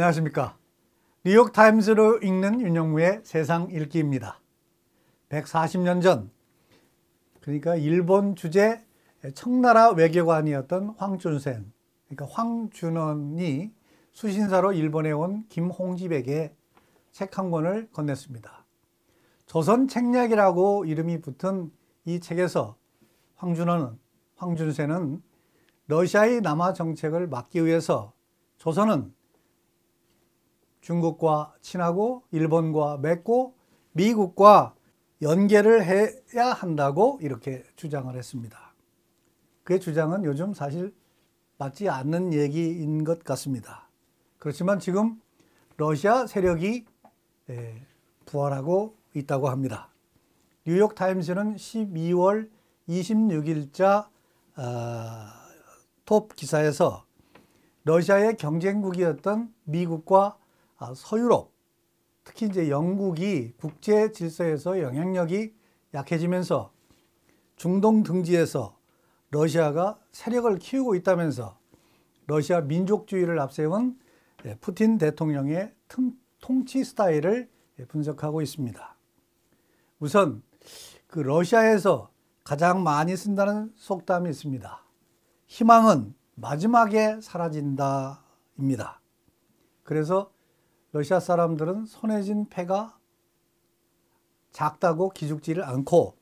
안녕하십니까. 뉴욕타임즈를 읽는 윤영무의 세상 읽기입니다. 140년 전, 그러니까 일본 주재 청나라 외교관이었던 황준센, 그러니까 황준원이 수신사로 일본에 온 김홍집에게 책 한 권을 건넸습니다. 조선 책략이라고 이름이 붙은 이 책에서 황준원은 황준세는 러시아의 남아 정책을 막기 위해서 조선은 중국과 친하고 일본과 맺고 미국과 연계를 해야 한다고 이렇게 주장을 했습니다. 그의 주장은 요즘 사실 맞지 않는 얘기인 것 같습니다. 그렇지만 지금 러시아 세력이 예, 부활하고 있다고 합니다. 뉴욕 타임스는 12월 26일자 아, 톱 기사에서 러시아의 경쟁국이었던 미국과 아, 서유럽, 특히 이제 영국이 국제 질서에서 영향력이 약해지면서 중동 등지에서 러시아가 세력을 키우고 있다면서 러시아 민족주의를 앞세운 예, 푸틴 대통령의 통치 스타일을 예, 분석하고 있습니다. 우선 그 러시아에서 가장 많이 쓴다는 속담이 있습니다. 희망은 마지막에 사라진다입니다. 그래서 러시아 사람들은 손해진 패가 작다고 기죽지를 않고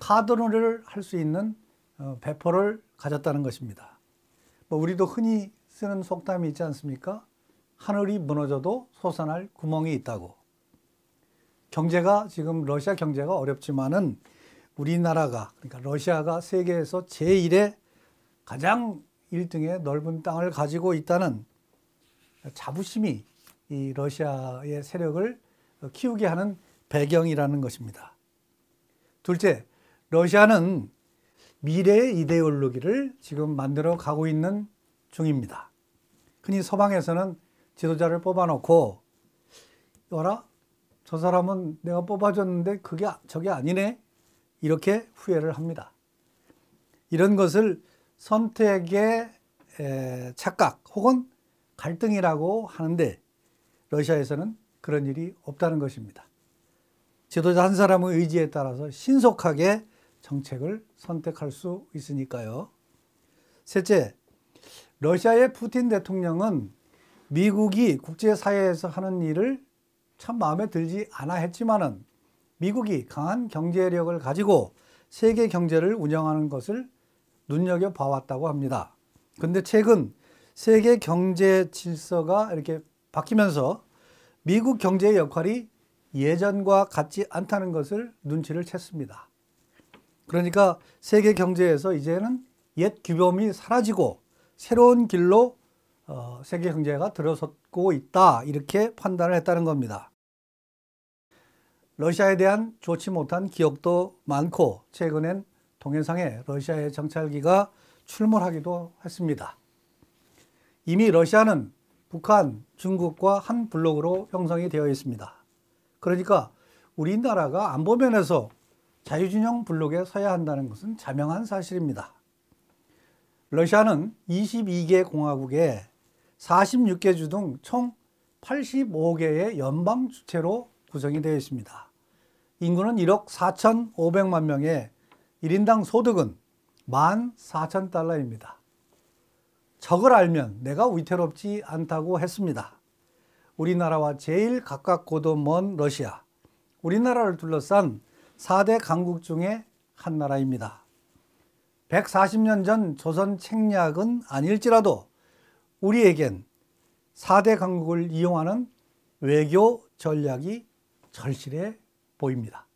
카드놀이를 할 수 있는 어, 배포를 가졌다는 것입니다. 뭐 우리도 흔히 쓰는 속담이 있지 않습니까? 하늘이 무너져도 솟아날 구멍이 있다고. 경제가 지금 러시아 경제가 어렵지만은 우리나라가 그러니까 러시아가 세계에서 제1의 가장 1등의 넓은 땅을 가지고 있다는 자부심이 이 러시아의 세력을 키우게 하는 배경이라는 것입니다. 둘째, 러시아는 미래의 이데올로기를 지금 만들어 가고 있는 중입니다. 흔히 서방에서는 지도자를 뽑아놓고 어라 저 사람은 내가 뽑아줬는데 그게 아, 저게 아니네 이렇게 후회를 합니다. 이런 것을 선택의 착각 혹은 갈등이라고 하는데 러시아에서는 그런 일이 없다는 것입니다. 지도자 한 사람의 의지에 따라서 신속하게 정책을 선택할 수 있으니까요. 셋째, 러시아의 푸틴 대통령은 미국이 국제사회에서 하는 일을 참 마음에 들지 않아 했지만은 미국이 강한 경제력을 가지고 세계 경제를 운영하는 것을 눈여겨 봐왔다고 합니다. 근데 최근 세계 경제 질서가 이렇게 바뀌면서 미국 경제의 역할이 예전과 같지 않다는 것을 눈치를 챘습니다. 그러니까 세계 경제에서 이제는 옛 규범이 사라지고 새로운 길로 어, 세계 경제가 들어섰고 있다 이렇게 판단을 했다는 겁니다. 러시아에 대한 좋지 못한 기억도 많고 최근엔 동해상에 러시아의 정찰기가 출몰하기도 했습니다. 이미 러시아는 북한, 중국과 한 블록으로 형성이 되어 있습니다. 그러니까 우리나라가 안보면에서 자유진영 블록에 서야 한다는 것은 자명한 사실입니다. 러시아는 22개 공화국에 46개 주 등 총 85개의 연방 주체로 구성이 되어 있습니다. 인구는 1억 4,500만 명에 1인당 소득은 14,000달러입니다. 적을 알면 내가 위태롭지 않다고 했습니다. 우리나라와 제일 가깝고도 먼 러시아, 우리나라를 둘러싼 4대 강국 중에 한 나라입니다. 140년 전 조선 책략은 아닐지라도 우리에겐 4대 강국을 이용하는 외교 전략이 절실해 보입니다.